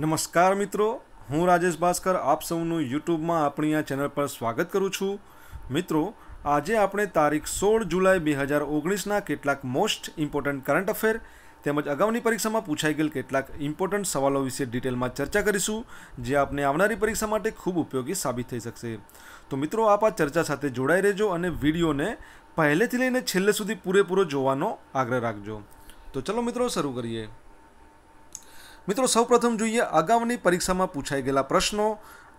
નમસ્કાર મિત્રો હું રાજેશ ભાસ્કર આપ સૌનું યુટ્યુબમાં આપણી આ ચેનલ પર સ્વાગત કરું છું મિત્રો આજે આપણે તારીખ સોળ જુલાઈ બે હજાર ઓગણીસના કેટલાક મોસ્ટ ઇમ્પોર્ટન્ટ કરંટ અફેર તેમજ અગાઉની પરીક્ષામાં પૂછાઈ ગયેલ કેટલાક ઇમ્પોર્ટન્ટ સવાલો વિશે ડિટેલમાં ચર્ચા કરીશું જે આપને આવનારી પરીક્ષા માટે ખૂબ ઉપયોગી સાબિત થઈ શકશે તો મિત્રો આપ આ ચર્ચા સાથે જોડાઈ રહેજો અને વિડીયોને પહેલેથી લઈને છેલ્લે સુધી પૂરેપૂરો જોવાનો આગ્રહ રાખજો તો ચલો મિત્રો શરૂ કરીએ મિત્રો સૌપ્રથમ જોઈએ અગાઉની પરીક્ષામાં પૂછાઈ ગયેલા પ્રશ્નો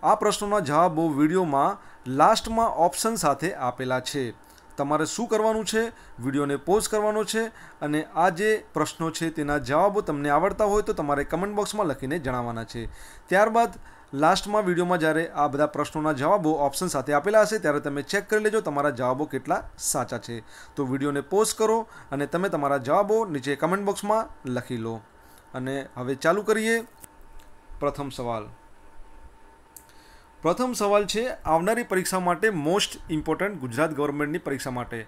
આ પ્રશ્નોના જવાબો વિડીયોમાં લાસ્ટમાં ઓપ્શન સાથે આપેલા છે તમારે શું કરવાનું છે વિડીયોને પોઝ કરવાનો છે અને આ જે પ્રશ્નો છે તેના જવાબો તમને આવડતા હોય તો તમારે કમેન્ટ બોક્સમાં લખીને જણાવવાના છે ત્યારબાદ લાસ્ટમાં વિડીયોમાં જ્યારે આ બધા પ્રશ્નોના જવાબો ઓપ્શન સાથે આપેલા હશે ત્યારે તમે ચેક કરી લેજો તમારા જવાબો કેટલા સાચા છે તો વિડીયોને પોઝ કરો અને તમે તમારા જવાબો નીચે કમેન્ટ બોક્સમાં લખી લો અને હવે ચાલુ કરીએ પ્રથમ સવાલ પ્રથમ સવાલ છે આવનારી પરીક્ષા માટે મોસ્ટ ઇમ્પોર્ટન્ટ ગુજરાત ગવર્મેન્ટની પરીક્ષા માટે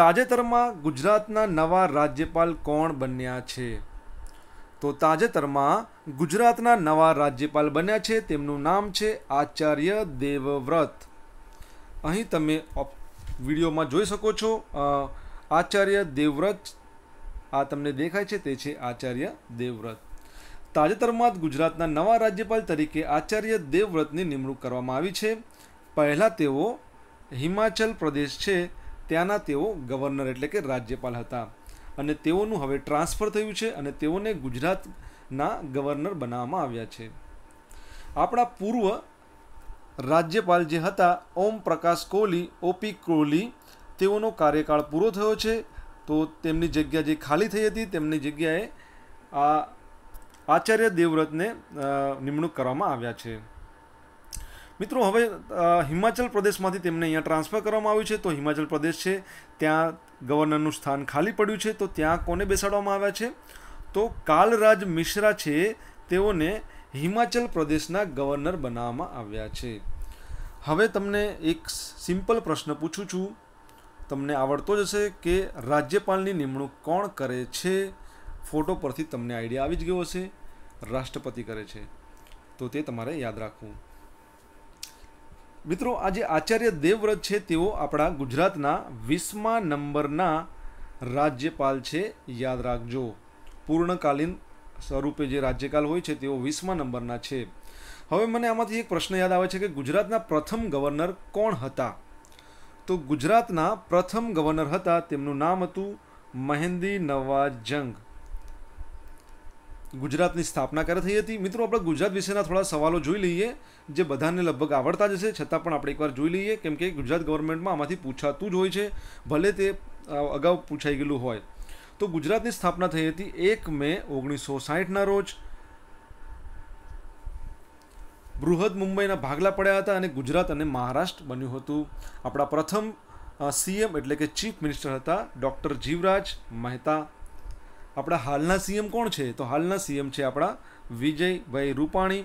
તાજેતરમાં ગુજરાતના નવા રાજ્યપાલ કોણ બન્યા છે તો તાજેતરમાં ગુજરાતના નવા રાજ્યપાલ બન્યા છે તેમનું નામ છે આચાર્ય દેવવ્રત અહીં તમે વિડીયોમાં જોઈ શકો છો આચાર્ય દેવવ્રત આ તમને દેખાય છે તે છે આચાર્ય દેવવ્રત તાજેતરમાં જ ગુજરાતના નવા રાજ્યપાલ તરીકે આચાર્ય દેવવ્રતની નિમણૂક કરવામાં આવી છે પહેલાં તેઓ હિમાચલ પ્રદેશ છે ત્યાંના તેઓ ગવર્નર એટલે કે રાજ્યપાલ હતા અને તેઓનું હવે ટ્રાન્સફર થયું છે અને તેઓને ગુજરાતના ગવર્નર બનાવવામાં આવ્યા છે આપણા પૂર્વ રાજ્યપાલ જે હતા ઓમ પ્રકાશ કોહલી ઓપી કોહલી તેઓનો કાર્યકાળ પૂરો થયો છે તો તેમની જગ્યા જે ખાલી થઈ હતી તેમની જગ્યાએ આ આચાર્ય દેવવ્રતને નિમણૂક કરવામાં આવ્યા છે મિત્રો હવે હિમાચલ પ્રદેશમાંથી તેમને અહીંયા ટ્રાન્સફર કરવામાં આવ્યું છે તો હિમાચલ પ્રદેશ છે ત્યાં ગવર્નરનું સ્થાન ખાલી પડ્યું છે તો ત્યાં કોને બેસાડવામાં આવ્યા છે તો કાલરાજ મિશ્રા છે તેઓને હિમાચલ પ્રદેશના ગવર્નર બનાવવામાં આવ્યા છે હવે તમને એક સિમ્પલ પ્રશ્ન પૂછું છું તમને આવડતો જ હશે કે રાજ્યપાલની નિમણૂક કોણ કરે છે ફોટો પરથી તમને આઈડિયા આવી જ ગયો હશે રાષ્ટ્રપતિ કરે છે તો તે તમારે યાદ રાખવું મિત્રો આજે આચાર્ય દેવવ્રત છે તેઓ આપણા ગુજરાતના વીસમા નંબરના રાજ્યપાલ છે યાદ રાખજો પૂર્ણકાલીન સ્વરૂપે જે રાજ્યપાલ હોય છે તેઓ વીસમા નંબરના છે હવે મને આમાંથી એક પ્રશ્ન યાદ આવે છે કે ગુજરાતના પ્રથમ ગવર્નર કોણ હતા તો ગુજરાતના પ્રથમ ગવર્નર હતા તેમનું નામ હતું મહેંદી નવાઝ જંગ ગુજરાતની સ્થાપના ક્યારે થઈ હતી મિત્રો આપણે ગુજરાત વિશેના થોડા સવાલો જોઈ લઈએ જે બધાને લગભગ આવડતા જ છે છતાં પણ આપણે એકવાર જોઈ લઈએ કેમ કે ગુજરાત ગવર્મેન્ટમાં આમાંથી પૂછાતું જ હોય છે ભલે તે અગાઉ પૂછાઈ ગયેલું હોય તો ગુજરાતની સ્થાપના થઈ હતી એક મે ઓગણીસો સાહીઠના રોજ બૃહદ મુંબઈના ભાગલા પડ્યા હતા અને ગુજરાત અને મહારાષ્ટ્ર બન્યું હતું આપણા પ્રથમ સીએમ એટલે કે ચીફ મિનિસ્ટર હતા ડૉક્ટર જીવરાજ મહેતા આપણા હાલના સીએમ કોણ છે તો હાલના સીએમ છે આપણા વિજયભાઈ રૂપાણી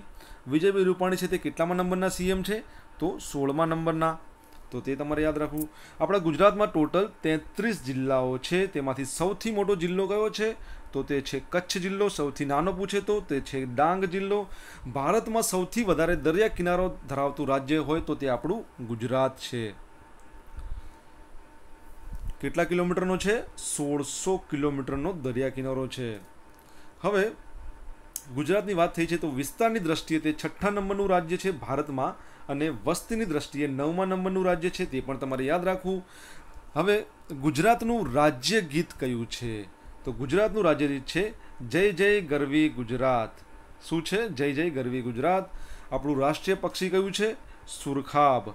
વિજયભાઈ રૂપાણી છે તે કેટલામાં નંબરના સીએમ છે તો સોળમા નંબરના તો તે તમારે યાદ રાખવું આપણા ગુજરાતમાં ટોટલ તેત્રીસ જિલ્લાઓ છે તેમાંથી સૌથી મોટો જિલ્લો કયો છે તો તે છે કચ્છ જિલ્લો સૌથી નાનો પૂછે તો તે છે ડાંગ જિલ્લો ભારતમાં સૌથી વધારે દરિયા કિનારો ધરાવતું રાજ્ય હોય તો તે આપણું ગુજરાત છે કેટલા કિલોમીટરનો છે સોળસો કિલોમીટરનો દરિયા કિનારો છે હવે ગુજરાતની વાત થઈ છે તો વિસ્તારની દ્રષ્ટિએ તે છઠ્ઠા નંબરનું રાજ્ય છે ભારતમાં અને વસ્તીની દ્રષ્ટિએ નવમા નંબરનું રાજ્ય છે તે પણ તમારે યાદ રાખવું હવે ગુજરાતનું રાજ્ય ગીત કયું છે તો ગુજરાતનું રાજ્યગીત છે જય જય ગરવી ગુજરાત શું છે જય જય ગરવી ગુજરાત આપણું રાષ્ટ્રીય પક્ષી કયું છે સુરખાબ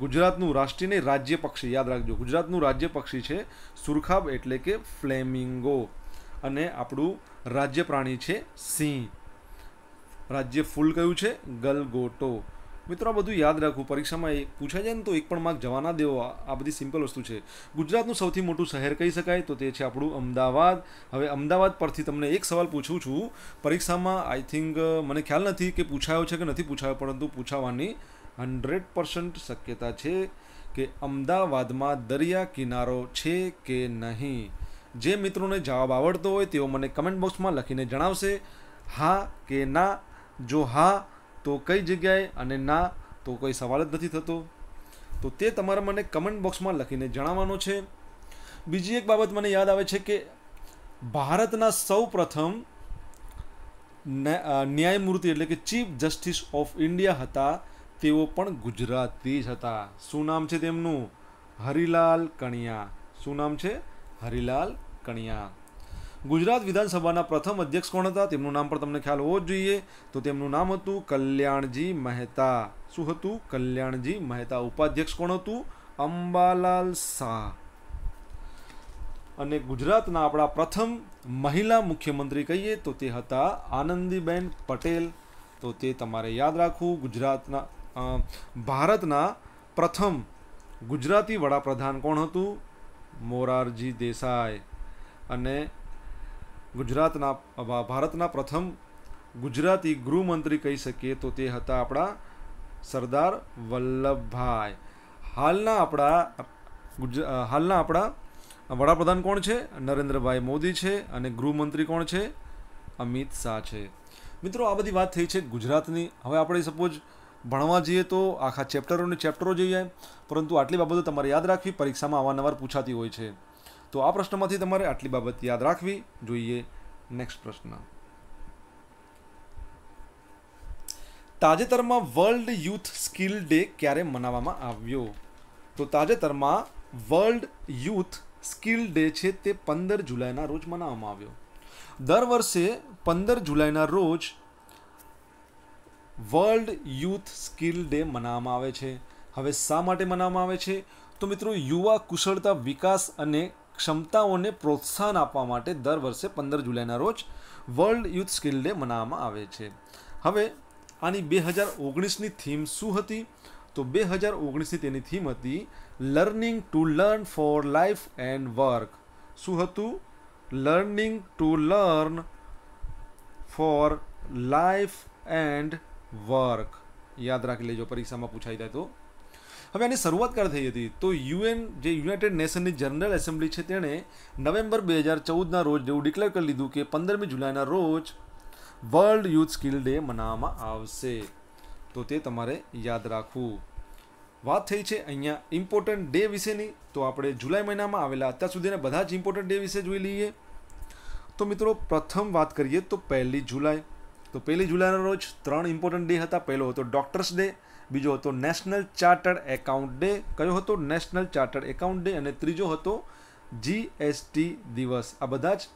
ગુજરાતનું રાષ્ટ્રીય નહીં રાજ્ય પક્ષી યાદ રાખજો ગુજરાતનું રાજ્ય પક્ષી છે સુરખાબ એટલે કે ફ્લેમિંગો અને આપણું રાજ્ય પ્રાણી છે સિંહ રાજ્ય ફૂલ કયું છે ગલગોટો મિત્રો આ બધું યાદ રાખવું પરીક્ષામાં એ પૂછાય જાય ને તો એક પણ માર્ક જવાના દેવો આ બધી સિમ્પલ વસ્તુ છે ગુજરાતનું સૌથી મોટું શહેર કહી શકાય તો તે છે આપણું અમદાવાદ હવે અમદાવાદ પરથી તમને એક સવાલ પૂછું છું પરીક્ષામાં આઈ થિંક મને ખ્યાલ નથી કે પૂછાયો છે કે નથી પૂછાયો પરંતુ પૂછાવાની હંડ્રેડ પર્સન્ટ શક્યતા છે કે અમદાવાદમાં દરિયા કિનારો છે કે નહીં જે મિત્રોને જવાબ આવડતો હોય તેઓ મને કમેન્ટ બોક્સમાં લખીને જણાવશે હા કે ના જો હા તો કઈ જગ્યાએ અને ના તો કોઈ સવાલ જ નથી થતો તો તે તમારે મને કમેન્ટ બોક્સમાં લખીને જણાવવાનો છે બીજી એક બાબત મને યાદ આવે છે કે ભારતના સૌ પ્રથમ ન્યાયમૂર્તિ એટલે કે ચીફ જસ્ટિસ ઓફ ઇન્ડિયા હતા તેઓ પણ ગુજરાતી જ હતા શું નામ છે તેમનું હરિલાલ કણિયા શું નામ છે હરિલાલ કણિયા ગુજરાત વિધાનસભાના પ્રથમ અધ્યક્ષ કોણ હતા તેમનું નામ પણ તમને ખ્યાલ હોવો જ જોઈએ તો તેમનું નામ હતું કલ્યાણજી મહેતા શું હતું કલ્યાણજી મહેતા ઉપાધ્યક્ષ કોણ હતું અંબાલાલ શાહ અને ગુજરાતના આપણા પ્રથમ મહિલા મુખ્યમંત્રી કહીએ તો તે હતા આનંદીબેન પટેલ તો તે તમારે યાદ રાખવું ગુજરાતના ભારતના પ્રથમ ગુજરાતી વડાપ્રધાન કોણ હતું મોરારજી દેસાઈ અને ગુજરાતના ભારતના પ્રથમ ગુજરાતી ગૃહમંત્રી કહી શકીએ તો તે હતા આપણા સરદાર વલ્લભભાઈ હાલના આપણા હાલના આપણા વડાપ્રધાન કોણ છે નરેન્દ્રભાઈ મોદી છે અને ગૃહમંત્રી કોણ છે અમિત શાહ છે મિત્રો આ બધી વાત થઈ છે ગુજરાતની હવે આપણે સપોઝ ભણવા જઈએ તો આખા ચેપ્ટરોની ચેપ્ટરો જઈ પરંતુ આટલી બાબતો તમારે યાદ રાખવી પરીક્ષામાં અવારનવાર પૂછાતી હોય છે તો આ પ્રશ્નમાંથી તમારે આટલી બાબત યાદ રાખવી જોઈએ નેક્સ્ટ પ્રશ્ન તાજેતરમાં વર્લ્ડ યુથ સ્કિલ ડે ક્યારે મનાવવામાં આવ્યો તો તાજેતરમાં વર્લ્ડ યુથ સ્કિલ ડે છે તે પંદર જુલાઈના રોજ મનાવવામાં આવ્યો દર વર્ષે પંદર જુલાઈના રોજ વર્લ્ડ યુથ સ્કિલ ડે મનાવવામાં આવે છે હવે શા માટે મનાવવામાં આવે છે તો મિત્રો યુવા કુશળતા વિકાસ અને ક્ષમતાઓને પ્રોત્સાહન આપવા માટે દર વર્ષે પંદર જુલાઈના રોજ વર્લ્ડ યુથ સ્કિલ ડે મનાવવામાં આવે છે હવે આની બે હજાર ઓગણીસની થીમ શું હતી તો બે હજાર ઓગણીસની તેની થીમ હતી learning to learn for life and work શું હતું learning to learn for life and work યાદ રાખી લેજો પરીક્ષામાં પૂછાઈ જાય તો હવે આની શરૂઆત ક્યારે થઈ હતી તો યુએન જે યુનાઇટેડ નેશનની જનરલ એસેમ્બલી છે તેણે નવેમ્બર બે હજાર ચૌદના રોજ એવું ડિક્લેર કરી લીધું કે પંદરમી જુલાઈના રોજ વર્લ્ડ યુથ સ્કિલ ડે મનાવવામાં આવશે તો તે તમારે યાદ રાખવું વાત થઈ છે અહીંયા ઇમ્પોર્ટન્ટ ડે વિશેની તો આપણે જુલાઈ મહિનામાં આવેલા અત્યાર સુધીના બધા જ ઇમ્પોર્ટન્ટ ડે વિશે જોઈ લઈએ તો મિત્રો પ્રથમ વાત કરીએ તો પહેલી જુલાઈ તો પહેલી જુલાઈના રોજ ત્રણ ઇમ્પોર્ટન્ટ ડે હતા પહેલો હતો ડૉક્ટર્સ ડે બીજો હતો નેશનલ ચાર્ટર્ડ એકાઉન્ટ ડે કયો હતો નેશનલ ચાર્ટર્ડ એકાઉન્ટ ડે અને ત્રીજો હતો જીએસટી દિવસ આ બધા જ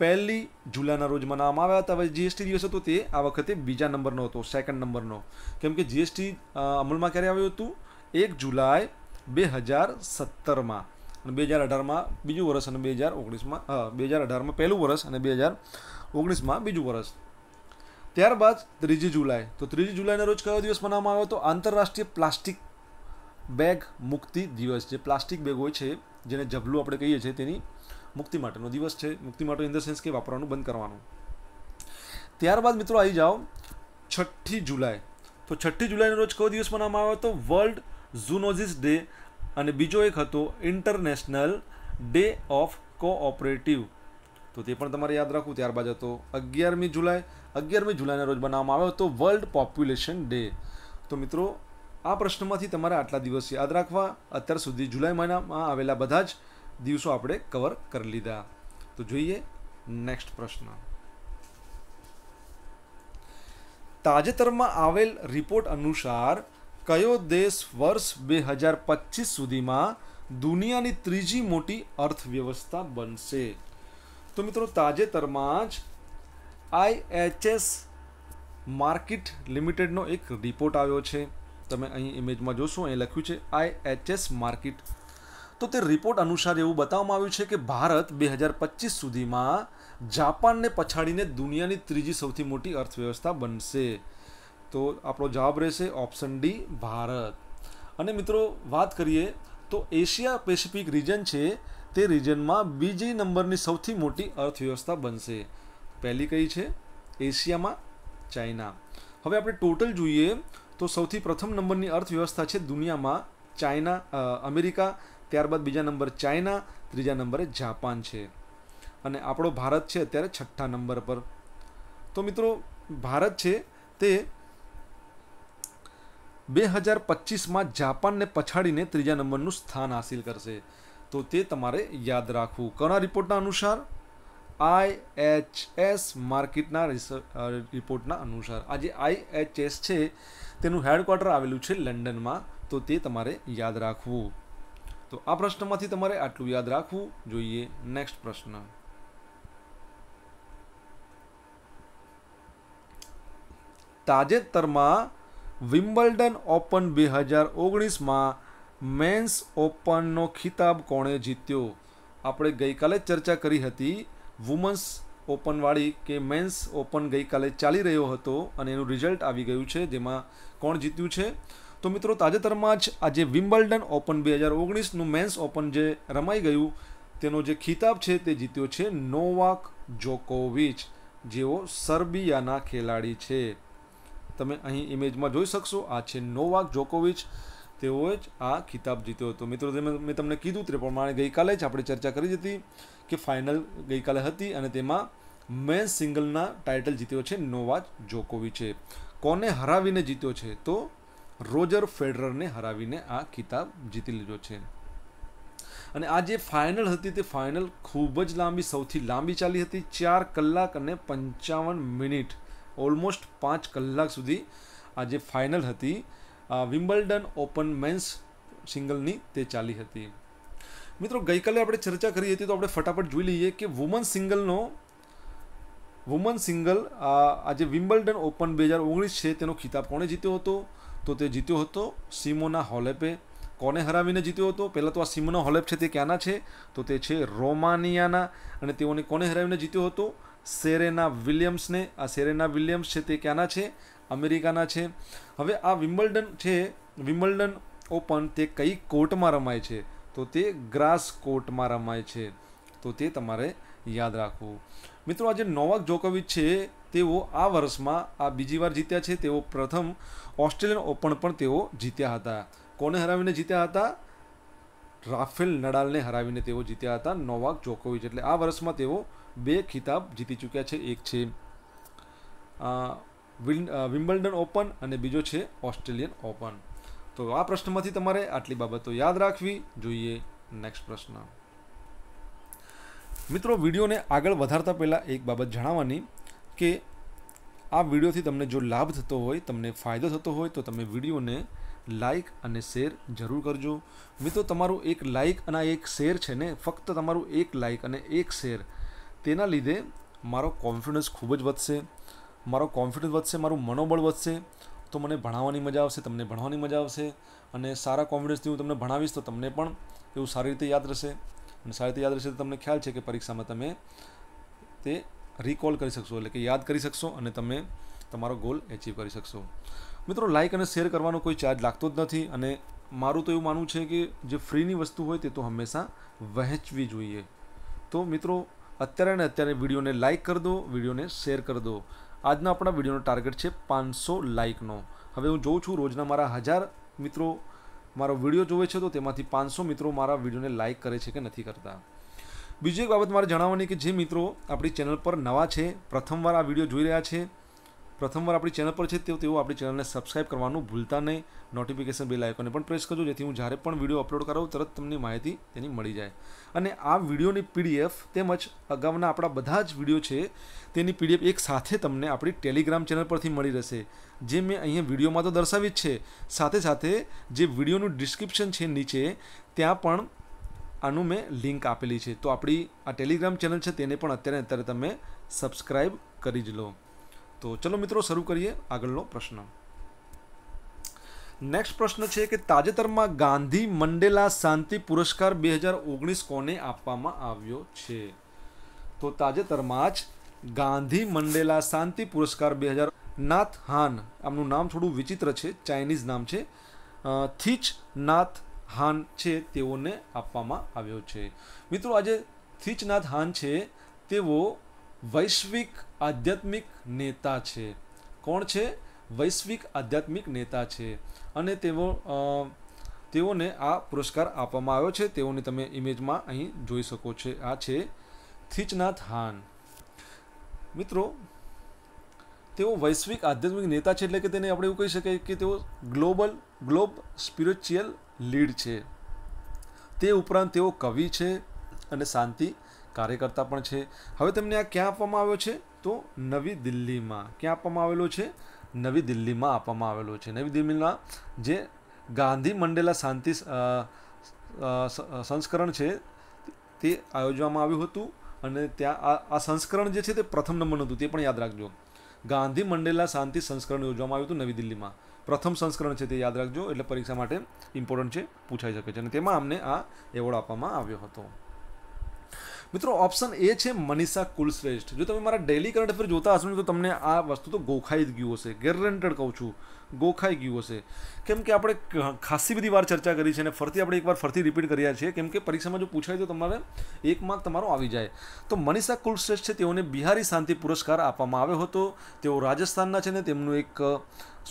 પહેલી જુલાઈના રોજ મનાવવામાં આવ્યા હતા હવે જીએસટી દિવસ હતો તે આ વખતે બીજા નંબરનો હતો સેકન્ડ નંબરનો કેમ કે જીએસટી અમલમાં ક્યારે આવ્યું હતું એક જુલાઈ બે હજાર સત્તરમાં અને બે હજાર અઢારમાં બીજું વર્ષ અને બે હજાર ઓગણીસમાં બે હજાર અઢારમાં પહેલું વર્ષ અને બે હજાર ઓગણીસમાં બીજું વર્ષ ત્યારબાદ ત્રીજી જુલાઈ તો ત્રીજી જુલાઈના રોજ કયો દિવસ મનાવવામાં આવ્યો તો આંતરરાષ્ટ્રીય પ્લાસ્ટિક બેગ મુક્તિ દિવસ જે પ્લાસ્ટિક બેગ હોય છે જેને જભલું આપણે કહીએ છીએ તેની મુક્તિ માટેનો દિવસ છે મુક્તિ માટે ઇન ધ સેન્સ કે વાપરવાનું બંધ કરવાનું ત્યારબાદ મિત્રો આવી જાઓ છઠ્ઠી જુલાઈ તો છઠ્ઠી જુલાઈના રોજ કયો દિવસ મનાવવામાં આવ્યો તો વર્લ્ડ ઝુનોઝિસ ડે અને બીજો એક હતો ઇન્ટરનેશનલ ડે ઓફ કોઓપરેટિવ તો તે પણ તમારે યાદ રાખવું ત્યારબાદ હતો અગિયારમી જુલાઈ અગિયારમી જુલાઈના રોજ બનાવવામાં આવ્યો હતો વર્લ્ડ પોપ્યુલેશન ડે તો મિત્રો આ પ્રશ્નમાંથી તમારે આટલા દિવસ યાદ રાખવા અત્યાર સુધી જુલાઈ મહિનામાં આવેલા બધા જ દિવસો આપણે કવર કરી લીધા તો જોઈએ નેક્સ્ટ પ્રશ્ન તાજેતરમાં આવેલ રિપોર્ટ અનુસાર કયો દેશ વર્ષ બે હજાર પચીસ સુધીમાં દુનિયાની ત્રીજી મોટી અર્થવ્યવસ્થા બનશે તો મિત્રો તાજેતરમાં જ આઈએચએસ માર્કેટ લિમિટેડનો એક રિપોર્ટ આવ્યો છે તમે અહીં ઇમેજમાં જોશો અહીં લખ્યું છે આઈએચએસ માર્કેટ તો તે રિપોર્ટ અનુસાર એવું બતાવવામાં આવ્યું છે કે ભારત બે હજાર પચીસ સુધીમાં જાપાનને પછાડીને દુનિયાની ત્રીજી સૌથી મોટી અર્થવ્યવસ્થા બનશે તો આપણો જવાબ રહેશે ઓપ્શન ડી ભારત અને મિત્રો વાત કરીએ તો એશિયા પેસિફિક રિજન છે તે રિજનમાં બીજી નંબરની સૌથી મોટી અર્થવ્યવસ્થા બનશે પહેલી કઈ છે એશિયામાં ચાઇના હવે આપણે ટોટલ જોઈએ તો સૌથી પ્રથમ નંબરની અર્થવ્યવસ્થા છે દુનિયામાં ચાઇના અમેરિકા ત્યારબાદ બીજા નંબર ચાઇના ત્રીજા નંબરે જાપાન છે અને આપણો ભારત છે અત્યારે છઠ્ઠા નંબર પર તો મિત્રો ભારત છે તે બે હજાર પચીસમાં જાપાનને પછાડીને ત્રીજા નંબરનું સ્થાન હાસિલ કરશે તો તે તમારે યાદ રાખવું કણા રિપોર્ટના અનુસાર આઈ એચ એસ માર્કેટના રિપોર્ટના અનુસાર આ જે એસ છે તેનું હેડક્વાર્ટર આવેલું છે લંડનમાં તો તે તમારે યાદ રાખવું તો આ પ્રશ્નમાંથી તમારે આટલું યાદ રાખવું જોઈએ નેક્સ્ટ પ્રશ્ન તાજેતરમાં વિમ્બલ્ડન ઓપન બે હજાર ઓગણીસમાં મેન્સ ઓપનનો ખિતાબ કોણે જીત્યો આપણે ગઈકાલે ચર્ચા કરી હતી વુમન્સ ઓપનવાળી કે મેન્સ ઓપન ગઈકાલે ચાલી રહ્યો હતો અને એનું રિઝલ્ટ આવી ગયું છે જેમાં કોણ જીત્યું છે તો મિત્રો તાજેતરમાં જ આજે વિમ્બલ્ડન ઓપન બે હજાર ઓગણીસનું મેન્સ ઓપન જે રમાઈ ગયું તેનો જે ખિતાબ છે તે જીત્યો છે નોવાક જોકોવિચ જેઓ સર્બિયાના ખેલાડી છે તમે અહીં ઇમેજમાં જોઈ શકશો આ છે નોવાક જોકોવિચ તેઓએ જ આ ખિતાબ જીત્યો હતો મિત્રો મેં તમને કીધું તે પ્રમાણે ગઈકાલે જ આપણે ચર્ચા કરી હતી કે ફાઇનલ ગઈકાલે હતી અને તેમાં મેન સિંગલના ટાઇટલ જીત્યો છે નોવાક જોકોવિચે કોને હરાવીને જીત્યો છે તો રોજર ફેડરરને હરાવીને આ ખિતાબ જીતી લીધો છે અને આ જે ફાઇનલ હતી તે ફાઇનલ ખૂબ જ લાંબી સૌથી લાંબી ચાલી હતી ચાર કલાક અને પંચાવન મિનિટ ઓલમોસ્ટ પાંચ કલાક સુધી આ જે ફાઇનલ હતી વિમ્બલ્ડન ઓપન મેન્સ સિંગલની તે ચાલી હતી મિત્રો ગઈકાલે આપણે ચર્ચા કરી હતી તો આપણે ફટાફટ જોઈ લઈએ કે વુમન સિંગલનો વુમન સિંગલ આજે વિમ્બલ્ડન ઓપન બે હજાર ઓગણીસ છે તેનો ખિતાબ કોણે જીત્યો હતો તો તે જીત્યો હતો સિમોના હોલેપે કોને હરાવીને જીત્યો હતો પહેલાં તો આ સિમોના હોલેપ છે તે ક્યાંના છે તો તે છે રોમાનિયાના અને તેઓને કોને હરાવીને જીત્યો હતો સેરેના વિલિયમ્સને આ સેરેના વિલિયમ્સ છે તે ક્યાંના છે અમેરિકાના છે હવે આ વિમ્બલ્ડન છે વિમ્બલ્ડન ઓપન તે કઈ કોર્ટમાં રમાય છે તો તે ગ્રાસ કોર્ટમાં રમાય છે તો તે તમારે યાદ રાખવું મિત્રો આજે નોવાક જોકોવિચ છે તેઓ આ વર્ષમાં આ બીજી વાર જીત્યા છે તેઓ પ્રથમ ઓસ્ટ્રેલિયન ઓપન પણ તેઓ જીત્યા હતા કોને હરાવીને જીત્યા હતા રાફેલ નડાલને હરાવીને તેઓ જીત્યા હતા નોવાક જોકોવિચ એટલે આ વર્ષમાં તેઓ બે ખિતાબ જીતી ચૂક્યા છે એક છે વિમ્બલ્ડન ઓપન અને બીજો છે ઓસ્ટ્રેલિયન ઓપન તો આ પ્રશ્નમાંથી તમારે આટલી બાબતો યાદ રાખવી જોઈએ નેક્સ્ટ પ્રશ્ન મિત્રો વિડીયોને આગળ વધારતા પહેલાં એક બાબત જણાવવાની કે આ વિડીયોથી તમને જો લાભ થતો હોય તમને ફાયદો થતો હોય તો તમે વિડીયોને લાઇક અને શેર જરૂર કરજો મિત્રો તમારું એક લાઇક અને એક શેર છે ને ફક્ત તમારું એક લાઇક અને એક શેર તેના લીધે મારો કોન્ફિડન્સ ખૂબ જ વધશે મારો કોન્ફિડન્સ વધશે મારું મનોબળ વધશે તો મને ભણાવવાની મજા આવશે તમને ભણવાની મજા આવશે અને સારા કોન્ફિડન્સથી હું તમને ભણાવીશ તો તમને પણ એવું સારી રીતે યાદ રહેશે અને સારી રીતે યાદ રહેશે તો તમને ખ્યાલ છે કે પરીક્ષામાં તમે તે રિકોલ કરી શકશો એટલે કે યાદ કરી શકશો અને તમે તમારો ગોલ એચિવ કરી શકશો મિત્રો લાઇક અને શેર કરવાનો કોઈ ચાર્જ લાગતો જ નથી અને મારું તો એવું માનવું છે કે જે ફ્રીની વસ્તુ હોય તે તો હંમેશા વહેંચવી જોઈએ તો મિત્રો અત્યારે ને અત્યારે વિડીયોને લાઇક કરી દો વિડીયોને શેર કરી દો આજના આપણા વિડીયોનો ટાર્ગેટ છે પાંચસો લાઇકનો હવે હું જોઉં છું રોજના મારા હજાર મિત્રો મારો વિડીયો જોવે છે તો તેમાંથી પાંચસો મિત્રો મારા વિડીયોને લાઇક કરે છે કે નથી કરતા બીજી એક બાબત મારે જણાવવાની કે જે મિત્રો આપણી ચેનલ પર નવા છે પ્રથમવાર આ વિડીયો જોઈ રહ્યા છે પ્રથમવાર આપણી ચેનલ પર છે તેઓ તેઓ આપણી ચેનલને સબસ્ક્રાઇબ કરવાનું ભૂલતા નહીં નોટિફિકેશન બેલ આઇકોને પણ પ્રેસ કરજો જેથી હું જ્યારે પણ વિડીયો અપલોડ કરાવું તરત તમને માહિતી તેની મળી જાય અને આ વિડીયોની પીડીએફ તેમજ અગાઉના આપણા બધા જ વિડીયો છે તેની પીડીએફ એક સાથે તમને આપણી ટેલિગ્રામ ચેનલ પરથી મળી રહેશે જે મેં અહીંયા વિડીયોમાં તો દર્શાવી જ છે સાથે સાથે જે વિડીયોનું ડિસ્ક્રિપ્શન છે નીચે ત્યાં પણ આનું મેં લિંક આપેલી છે તો આપણી આ ટેલિગ્રામ ચેનલ છે તેને પણ અત્યારે અત્યારે તમે સબસ્ક્રાઈબ કરી જ લો તો ચલો મિત્રો શરૂ કરીએ આગળનો પ્રશ્ન નેક્સ્ટ પ્રશ્ન છે કે તાજેતરમાં ગાંધી મંડેલા શાંતિ પુરસ્કાર બે હજાર ઓગણીસ કોને આપવામાં આવ્યો છે તો તાજેતરમાં જ ગાંધી મંડેલા શાંતિ પુરસ્કાર બે હજાર નાથ હાન આમનું નામ થોડું વિચિત્ર છે ચાઇનીઝ નામ છે થીચ નાથ હાન છે તેઓને આપવામાં આવ્યો છે મિત્રો આજે થીચનાથ હાન છે તેઓ વૈશ્વિક આધ્યાત્મિક નેતા છે કોણ છે વૈશ્વિક આધ્યાત્મિક નેતા છે અને તેઓ તેઓને આ પુરસ્કાર આપવામાં આવ્યો છે તેઓને તમે ઇમેજમાં અહીં જોઈ શકો છો આ છે થીચનાથ હાન મિત્રો તેઓ વૈશ્વિક આધ્યાત્મિક નેતા છે એટલે કે તેને આપણે એવું કહી શકાય કે તેઓ ગ્લોબલ ગ્લોબ સ્પિરિચ્યુઅલ લીડ છે તે ઉપરાંત તેઓ કવિ છે અને શાંતિ કાર્યકર્તા પણ છે હવે તમને આ ક્યાં આપવામાં આવ્યો છે તો નવી દિલ્હીમાં ક્યાં આપવામાં આવેલો છે નવી દિલ્હીમાં આપવામાં આવેલો છે નવી દિલ્હીમાં જે ગાંધી મંડેલા શાંતિ સંસ્કરણ છે તે આયોજવામાં આવ્યું હતું અને ત્યાં આ સંસ્કરણ જે છે તે પ્રથમ નંબરનું હતું તે પણ યાદ રાખજો ગાંધી મંડેલા શાંતિ સંસ્કરણ યોજવામાં આવ્યું હતું નવી દિલ્હીમાં પ્રથમ સંસ્કરણ છે તે યાદ રાખજો એટલે પરીક્ષા માટે ઇમ્પોર્ટન્ટ છે પૂછાઈ શકે છે અને તેમાં અમને આ એવોર્ડ આપવામાં આવ્યો હતો મિત્રો ઓપ્શન એ છે મનીષા કુલશ્રેષ્ઠ જો તમે મારા ડેલી કરંટ અફેર જોતા હશો તો તમને આ વસ્તુ તો ગોખાઈ જ ગયું હશે ગેરંટેડ કહું છું ગોખાઈ ગયું હશે કેમ કે આપણે ખાસી બધી વાર ચર્ચા કરી છે અને ફરતી આપણે એકવાર ફરતી રિપીટ કર્યા છીએ કેમ કે પરીક્ષામાં જો પૂછાય તો તમારે એક માર્ક તમારો આવી જાય તો મનીષા કુલશ્રેષ્ઠ છે તેઓને બિહારી શાંતિ પુરસ્કાર આપવામાં આવ્યો હતો તેઓ રાજસ્થાનના છે ને તેમનું એક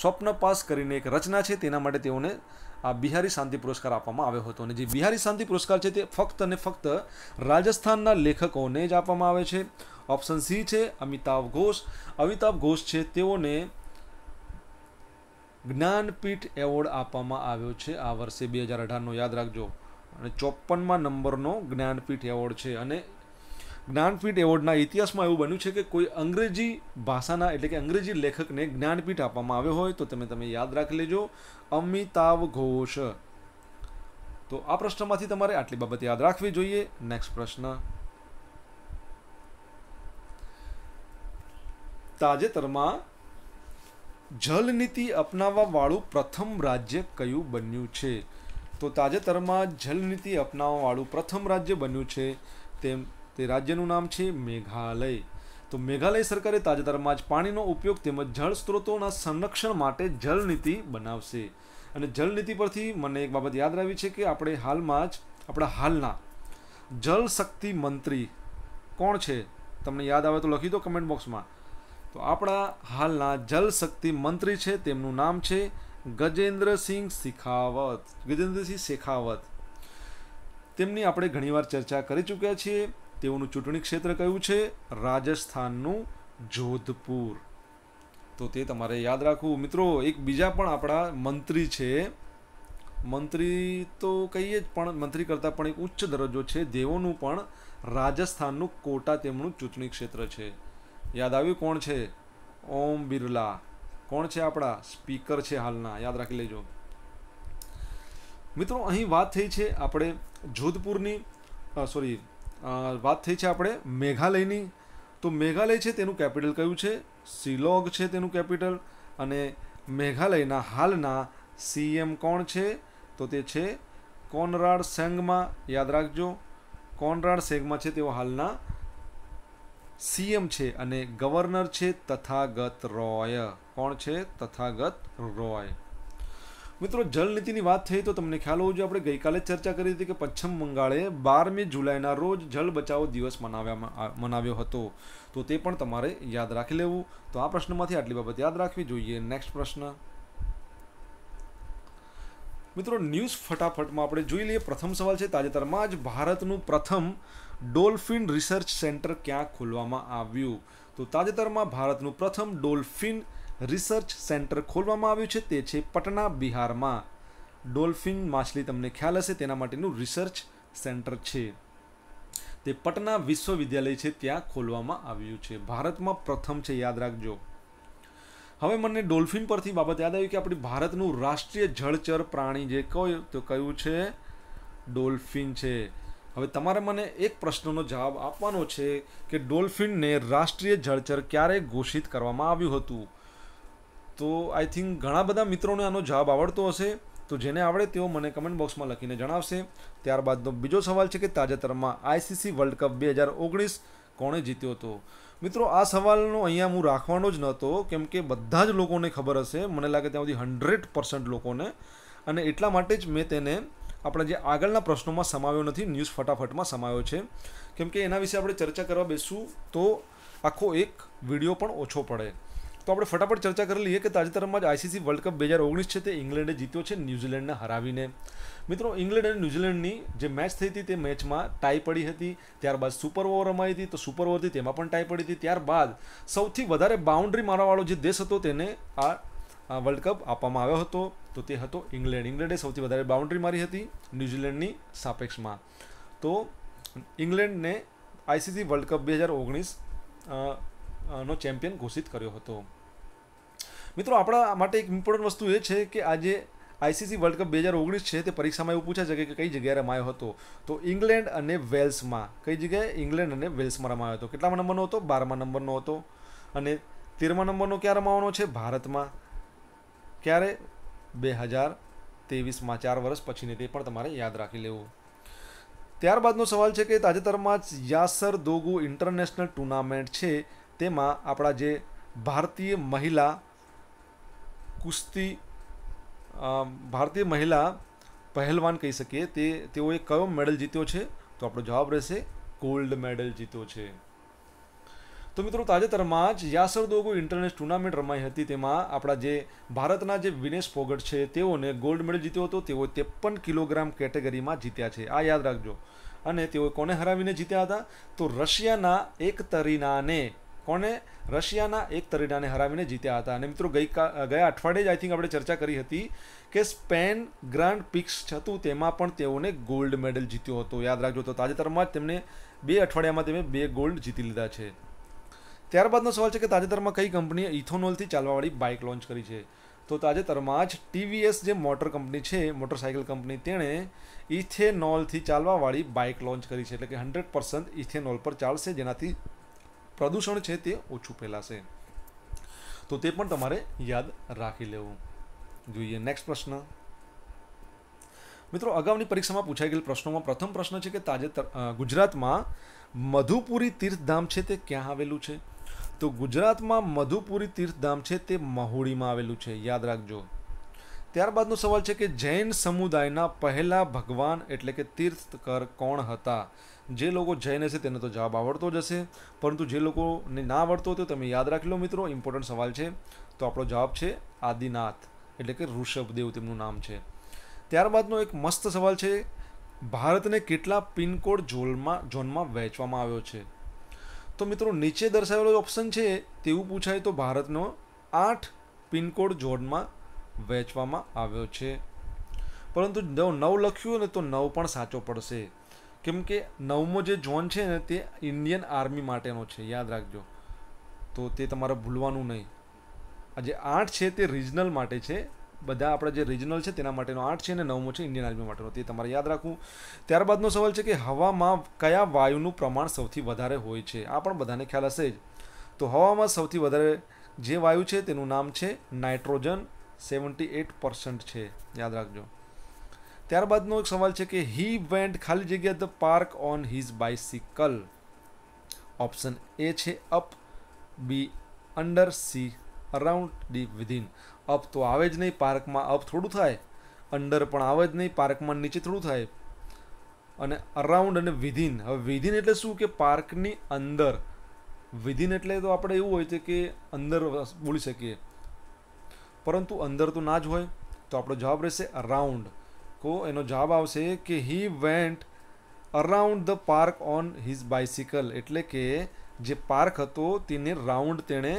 સ્વપ્ન પાસ કરીને એક રચના છે તેના માટે તેઓને આ બિહારી શાંતિ પુરસ્કાર આપવામાં આવ્યો હતો અને જે બિહારી શાંતિ પુરસ્કાર છે તે ફક્ત અને ફક્ત રાજસ્થાનના લેખકોને જ આપવામાં આવે છે ઓપ્શન સી છે અમિતાભ ઘોષ અમિતાભ ઘોષ છે તેઓને જ્ઞાનપીઠ એવોર્ડ આપવામાં આવ્યો છે આ વર્ષે બે હજાર અઢારનો યાદ રાખજો અને ચોપનમાં નંબરનો જ્ઞાનપીઠ એવોર્ડ છે અને જ્ઞાનપીઠ એવોર્ડના ઇતિહાસમાં એવું બન્યું છે કે કોઈ અંગ્રેજી ભાષાના એટલે કે અંગ્રેજી લેખકને જ્ઞાનપીઠ આપવામાં આવ્યો હોય તો તમે તમે યાદ રાખી લેજો અમિતાવ ઘોષ તો આ પ્રશ્નમાંથી તમારે આટલી બાબત યાદ રાખવી જોઈએ નેક્સ્ટ પ્રશ્ન તાજેતરમાં જલનીતિ અપનાવવા વાળું પ્રથમ રાજ્ય કયું બન્યું છે તો તાજેતરમાં જલનીતિ અપનાવવા વાળું પ્રથમ રાજ્ય બન્યું છે તેમ તે રાજ્યનું નામ છે મેઘાલય તો મેઘાલય સરકારે તાજેતરમાં જ પાણીનો ઉપયોગ તેમજ જળ સ્ત્રોતોના સંરક્ષણ માટે જળનીતિ બનાવશે અને જલનીતિ પરથી મને એક બાબત યાદ આવી છે કે આપણે હાલમાં જ આપણા હાલના જલ શક્તિ મંત્રી કોણ છે તમને યાદ આવે તો લખી દો કમેન્ટ બોક્સમાં તો આપણા હાલના જલશક્તિ મંત્રી છે તેમનું નામ છે ગજેન્દ્રસિંહ શેખાવત ગજેન્દ્રસિંહ શેખાવત તેમની આપણે ઘણીવાર ચર્ચા કરી ચૂક્યા છીએ તેઓનું ચૂંટણી ક્ષેત્ર કયું છે રાજસ્થાનનું જોધપુર તો તે તમારે યાદ રાખવું મિત્રો એક બીજા પણ આપણા મંત્રી છે મંત્રી તો કહીએ જ પણ મંત્રી કરતાં પણ એક ઉચ્ચ દરજ્જો છે દેવોનું પણ રાજસ્થાનનું કોટા તેમનું ચૂંટણી ક્ષેત્ર છે યાદ આવ્યું કોણ છે ઓમ બિરલા કોણ છે આપણા સ્પીકર છે હાલના યાદ રાખી લેજો મિત્રો અહીં વાત થઈ છે આપણે જોધપુરની સોરી વાત થઈ છે આપણે મેઘાલયની તો મેઘાલય છે તેનું કેપિટલ કયું છે શિલોગ છે તેનું કેપિટલ અને મેઘાલયના હાલના સીએમ કોણ છે તો તે છે કોનરાડ સેંગમાં યાદ રાખજો કોનરાડ સેંગમાં છે તેઓ હાલના સીએમ છે અને ગવર્નર છે તથાગત રોય કોણ છે તથાગત રોય મિત્રો જલનીતિની વાત થઈ તો તમને ખ્યાલ હોવો જોઈએ આપણે ગઈકાલે ચર્ચા કરી હતી કે પશ્ચિમ બંગાળે બારમી જુલાઈના રોજ જળ બચાવો દિવસ મનાવ્યામાં મનાવ્યો હતો તો તે પણ તમારે યાદ રાખી લેવું તો આ પ્રશ્નમાંથી આટલી બાબત યાદ રાખવી જોઈએ નેક્સ્ટ પ્રશ્ન મિત્રો ન્યૂઝ ફટાફટમાં આપણે જોઈ લઈએ પ્રથમ સવાલ છે તાજેતરમાં જ ભારતનું પ્રથમ ડોલ્ફિન રિસર્ચ સેન્ટર ક્યાં ખોલવામાં આવ્યું તો તાજેતરમાં ભારતનું પ્રથમ ડોલ્ફિન રિસર્ચ સેન્ટર ખોલવામાં આવ્યું છે તે છે પટના બિહારમાં ડોલ્ફિન માછલી તમને ખ્યાલ હશે તેના માટેનું રિસર્ચ સેન્ટર છે તે પટના વિશ્વવિદ્યાલય છે ત્યાં ખોલવામાં આવ્યું છે ભારતમાં પ્રથમ છે યાદ રાખજો હવે મને ડોલ્ફિન પરથી બાબત યાદ આવી કે આપણી ભારતનું રાષ્ટ્રીય જળચર પ્રાણી જે કયું તો કયું છે ડોલ્ફિન છે હવે તમારે મને એક પ્રશ્નનો જવાબ આપવાનો છે કે ડોલ્ફિનને રાષ્ટ્રીય જળચર ક્યારે ઘોષિત કરવામાં આવ્યું હતું તો આઈ થિંક ઘણા બધા મિત્રોને આનો જવાબ આવડતો હશે તો જેને આવડે તેઓ મને કમેન્ટ બોક્સમાં લખીને જણાવશે ત્યારબાદનો બીજો સવાલ છે કે તાજેતરમાં આઈસીસી વર્લ્ડ કપ બે હજાર ઓગણીસ કોણે જીત્યો હતો મિત્રો આ સવાલનો અહીંયા હું રાખવાનો જ નહોતો કેમ કે બધા જ લોકોને ખબર હશે મને લાગે ત્યાં સુધી હંડ્રેડ પર્સન્ટ લોકોને અને એટલા માટે જ મેં તેને આપણા જે આગળના પ્રશ્નોમાં સમાવ્યો નથી ન્યૂઝ ફટાફટમાં સમાયો છે કેમ કે એના વિશે આપણે ચર્ચા કરવા બેસું તો આખો એક વિડીયો પણ ઓછો પડે તો આપણે ફટાફટ ચર્ચા કરી લઈએ કે તાજેતરમાં જ આઈસીસી વર્લ્ડ કપ બે હજાર ઓગણીસ છે તે ઇંગ્લેન્ડે જીત્યો છે ન્યૂઝીલેન્ડને હરાવીને મિત્રો ઇંગ્લેન્ડ અને ન્યૂઝીલેન્ડની જે મેચ થઈ હતી તે મેચમાં ટાઈ પડી હતી ત્યારબાદ સુપર ઓવર રમાઈ હતી તો સુપર ઓવરથી તેમાં પણ ટાઈ પડી હતી ત્યારબાદ સૌથી વધારે બાઉન્ડ્રી મારવાવાળો જે દેશ હતો તેને આ વર્લ્ડ કપ આપવામાં આવ્યો હતો તો તે હતો ઇંગ્લેન્ડ ઇંગ્લેન્ડે સૌથી વધારે બાઉન્ડ્રી મારી હતી ન્યૂઝીલેન્ડની સાપેક્ષમાં તો ઇંગ્લેન્ડને આઈસીસી વર્લ્ડ કપ બે હજાર ઓગણીસ નો ચેમ્પિયન ઘોષિત કર્યો હતો મિત્રો આપણા માટે એક ઇમ્પોર્ટન્ટ વસ્તુ એ છે કે આજે આઈસીસી વર્લ્ડ કપ બે હજાર ઓગણીસ છે તે પરીક્ષામાં એવું પૂછાય છે કે કઈ જગ્યાએ રમાયો હતો તો ઇંગ્લેન્ડ અને વેલ્સમાં કઈ જગ્યાએ ઇંગ્લેન્ડ અને વેલ્સમાં રમાયો હતો કેટલામાં નંબરનો હતો બારમા નંબરનો હતો અને તેરમા નંબરનો ક્યાં રમાવાનો છે ભારતમાં ક્યારે બે હજાર ત્રેવીસમાં ચાર વર્ષ પછીને તે પણ તમારે યાદ રાખી લેવું ત્યારબાદનો સવાલ છે કે તાજેતરમાં જ યાસર દોગુ ઇન્ટરનેશનલ ટુર્નામેન્ટ છે તેમાં આપણા જે ભારતીય મહિલા કુસ્તી ભારતીય મહિલા પહેલવાન કહી શકીએ તે તેઓએ કયો મેડલ જીત્યો છે તો આપણો જવાબ રહેશે ગોલ્ડ મેડલ જીત્યો છે તો મિત્રો તાજેતરમાં જ યાસર દોગો ઇન્ટરનેશનલ ટુર્નામેન્ટ રમાઈ હતી તેમાં આપણા જે ભારતના જે વિનેશ ફોગટ છે તેઓને ગોલ્ડ મેડલ જીત્યો હતો તેઓ ત્રેપન કિલોગ્રામ કેટેગરીમાં જીત્યા છે આ યાદ રાખજો અને તેઓ કોને હરાવીને જીત્યા હતા તો રશિયાના એક તરીનાને કોણે રશિયાના એક તરીડાને હરાવીને જીત્યા હતા અને મિત્રો ગઈકા ગયા અઠવાડિયે જ આઈ થિંક આપણે ચર્ચા કરી હતી કે સ્પેન ગ્રાન્ડ પિક્સ હતું તેમાં પણ તેઓને ગોલ્ડ મેડલ જીત્યો હતો યાદ રાખજો તો તાજેતરમાં જ તેમને બે અઠવાડિયામાં તેમણે બે ગોલ્ડ જીતી લીધા છે ત્યારબાદનો સવાલ છે કે તાજેતરમાં કઈ કંપનીએ ઇથોનોલથી ચાલવાવાળી બાઇક લોન્ચ કરી છે તો તાજેતરમાં જ ટીવીએસ જે મોટર કંપની છે મોટરસાયકલ કંપની તેણે ઇથેનોલથી ચાલવાવાળી બાઇક લોન્ચ કરી છે એટલે કે હંડ્રેડ પર્સન્ટ ઇથેનોલ પર ચાલશે જેનાથી પ્રદૂષણ છે તે ઓછું ફેલાશે તો તે પણ તમારે યાદ રાખી લેવું જોઈએ નેક્સ્ટ પ્રશ્ન મિત્રો અગાઉની પરીક્ષામાં પૂછાઈ ગયેલ પ્રશ્નોમાં પ્રથમ પ્રશ્ન છે કે તાજેતર ગુજરાતમાં મધુપુરી તીર્થધામ છે તે ક્યાં આવેલું છે તો ગુજરાતમાં મધુપુરી તીર્થધામ છે તે મહુડીમાં આવેલું છે યાદ રાખજો ત્યારબાદનો સવાલ છે કે જૈન સમુદાયના પહેલા ભગવાન એટલે કે તીર્થકર કોણ હતા જે લોકો જૈન હશે તેને તો જવાબ આવડતો જ હશે પરંતુ જે લોકોને ના આવડતો હતો તમે યાદ રાખી લો મિત્રો ઇમ્પોર્ટન્ટ સવાલ છે તો આપણો જવાબ છે આદિનાથ એટલે કે ઋષભદેવ તેમનું નામ છે ત્યારબાદનો એક મસ્ત સવાલ છે ભારતને કેટલા પિનકોડ ઝોનમાં ઝોનમાં વહેંચવામાં આવ્યો છે તો મિત્રો નીચે દર્શાવેલો ઓપ્શન છે તેવું પૂછાય તો ભારતનો આઠ પિનકોડ ઝોનમાં વહેંચવામાં આવ્યો છે પરંતુ જો નવ લખ્યું ને તો નવ પણ સાચો પડશે કેમ કે નવમો જે ઝોન છે ને તે ઇન્ડિયન આર્મી માટેનો છે યાદ રાખજો તો તે તમારે ભૂલવાનું નહીં આ જે આઠ છે તે રિજનલ માટે છે બધા આપણા જે રિજનલ છે તેના માટેનો આઠ છે અને નવમો છે ઇન્ડિયન આર્મી માટેનો તે તમારે યાદ રાખવું ત્યારબાદનો સવાલ છે કે હવામાં કયા વાયુનું પ્રમાણ સૌથી વધારે હોય છે આ પણ બધાને ખ્યાલ હશે જ તો હવામાં સૌથી વધારે જે વાયુ છે તેનું નામ છે નાઇટ્રોજન સેવન્ટી એટ પર્સન્ટ છે યાદ રાખજો ત્યારબાદનો એક સવાલ છે કે હી વેન્ટ ખાલી જગ્યા the park on his bicycle option A છે up B under C around D within up તો આવે જ નહીં પાર્કમાં અપ થોડું થાય અંડર પણ આવે જ નહીં પાર્કમાં નીચે થોડું થાય અને અરાઉન્ડ અને વિધિન હવે વિધિન એટલે શું કે પાર્કની અંદર વિધિન એટલે તો આપણે એવું હોય છે કે અંદર બોલી શકીએ પરંતુ અંદર તો ના જ હોય તો આપણો જવાબ રહેશે અરાઉન્ડ કો એનો જવાબ આવશે કે he went around the park on his bicycle એટલે કે જે પાર્ક હતો તેને રાઉન્ડ તેણે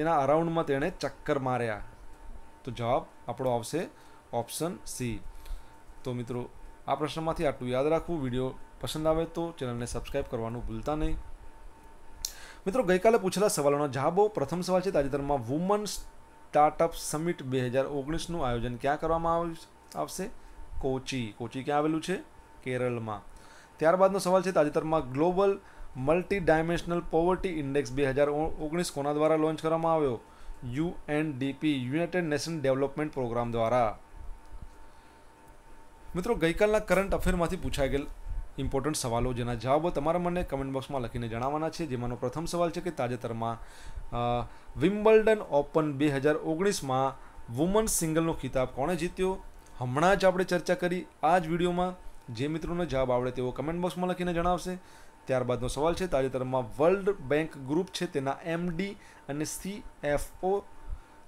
તેના અરાઉન્ડમાં તેણે ચક્કર માર્યા તો જવાબ આપણો આવશે ઓપ્શન સી તો મિત્રો આ પ્રશ્નમાંથી આટલું યાદ રાખવું વિડીયો પસંદ આવે તો ચેનલને સબસ્ક્રાઈબ કરવાનું ભૂલતા નહીં મિત્રો ગઈકાલે પૂછેલા સવાલોના જવાબો પ્રથમ સવાલ છે તાજેતરમાં વુમન્સ સ્ટાર્ટઅપ સમિટ બે હજાર ઓગણીસનું આયોજન ક્યાં કરવામાં આવશે કોચી કોચી ક્યાં આવેલું છે કેરળમાં ત્યારબાદનો સવાલ છે તાજેતરમાં global multi dimensional poverty index બે હજાર ઓગણીસ કોના દ્વારા લોન્ચ કરવામાં આવ્યો UNDP united nation development programme દ્વારા મિત્રો ગઈકાલના કરંટ અફેરમાંથી પૂછાઈ ગયેલ ઇમ્પોર્ટન્ટ સવાલો જેના જવાબો તમારા મને કમેન્ટ બોક્સમાં લખીને જણાવવાના છે જેમાંનો પ્રથમ સવાલ છે કે તાજેતરમાં વિમ્બલ્ડન ઓપન બે હજાર ઓગણીસમાં વુમન સિંગલનો ખિતાબ કોણે જીત્યો હમણાં જ આપણે ચર્ચા કરી આ જ વિડીયોમાં જે મિત્રોને જવાબ આવડે તેવો કમેન્ટ બોક્સમાં લખીને જણાવશે ત્યારબાદનો સવાલ છે તાજેતરમાં વર્લ્ડ બેંક ગ્રુપ છે તેના એમડી અને સીએફઓ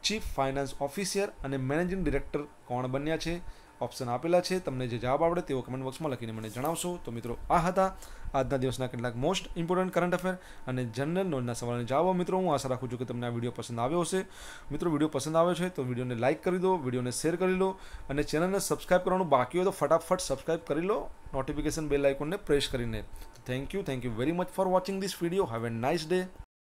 ચીફ ફાઇનાન્સ ઓફિસિયર અને મેનેજિંગ ડિરેક્ટર કોણ બન્યા છે ઓપ્શન આપેલા છે તમને જે જવાબ આવડે તેઓ કમેન્ટ બોક્સમાં લખીને મને જણાવશો તો મિત્રો આ હતા આજના દિવસના કેટલાક મોસ્ટ ઇમ્પોર્ટન્ટ કરંટ અફેર અને જનરલ નોનના સવાલને જવાબો મિત્રો હું આશા રાખું છું કે તમને આ વિડીયો પસંદ આવ્યો હશે મિત્રો વિડીયો પસંદ આવ્યો છે તો વિડીયોને લાઇક કરી દો વિડીયોને શેર કરી લો અને ચેનલને સબસ્ક્રાઇબ કરવાનું બાકી હોય તો ફટાફટ સબસ્ક્રાઇબ કરી લો નોટિફિકેશન બેલ આઇકોનને પ્રેસ કરીને thank you thank you very much for watching this video have a nice day